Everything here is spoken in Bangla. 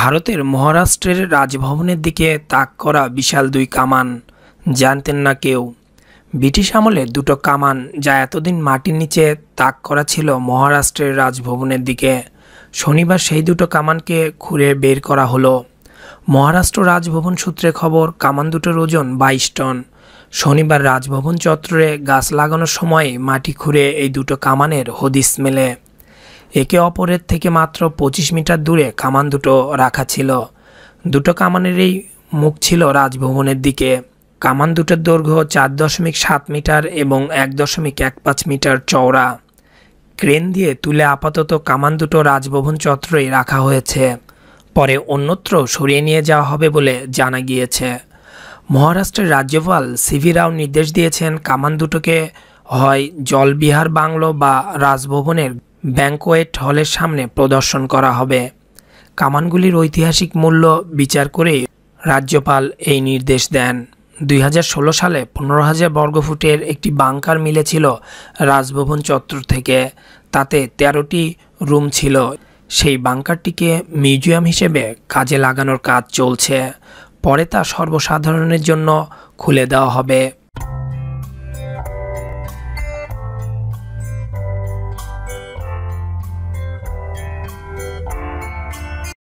ভারতের মহারাষ্ট্রের রাজভবনের দিকে তাক করা বিশাল দুই কামান জানতেন না কেউ ব্রিটিশ আমলে দুটো কামান যা এতদিন মাটির নিচে তাক করা ছিল মহারাষ্ট্রের রাজভবনের দিকে শনিবার সেই দুটো কামানকে খুঁড়ে বের করা হলো মহারাষ্ট্র রাজভবন সূত্রে খবর কামান দুটোর ওজন বাইশ টন শনিবার রাজভবন চত্বরে গাছ লাগানোর সময় মাটি খুঁড়ে এই দুটো কামানের হদিস মেলে একে অপরের থেকে মাত্র পঁচিশ মিটার দূরে কামান দুটো রাখা ছিল দুটো কামানেরই মুখ ছিল রাজভবনের দিকে কামান দুটোর দৈর্ঘ্য চার দশমিক সাত মিটার এবং এক দশমিক এক পাঁচ মিটার চওড়া ক্রেন দিয়ে তুলে আপাতত কামান দুটো রাজভবন চত্বরেই রাখা হয়েছে পরে অন্যত্র সরিয়ে নিয়ে যাওয়া হবে বলে জানা গিয়েছে মহারাষ্ট্রের রাজ্যপাল সিভি রাও নির্দেশ দিয়েছেন কামান দুটোকে হয় জলবিহার বাংলো বা রাজভবনের ব্যাঙ্কোয়েট হলের সামনে প্রদর্শন করা হবে কামানগুলির ঐতিহাসিক মূল্য বিচার করে রাজ্যপাল এই নির্দেশ দেন দুই সালে পনেরো হাজার বর্গফুটের একটি বাংকার মিলেছিল রাজভবন চত্বর থেকে তাতে ১৩টি রুম ছিল সেই বাংকারটিকে মিউজিয়াম হিসেবে কাজে লাগানোর কাজ চলছে পরে তা সর্বসাধারণের জন্য খুলে দেওয়া হবে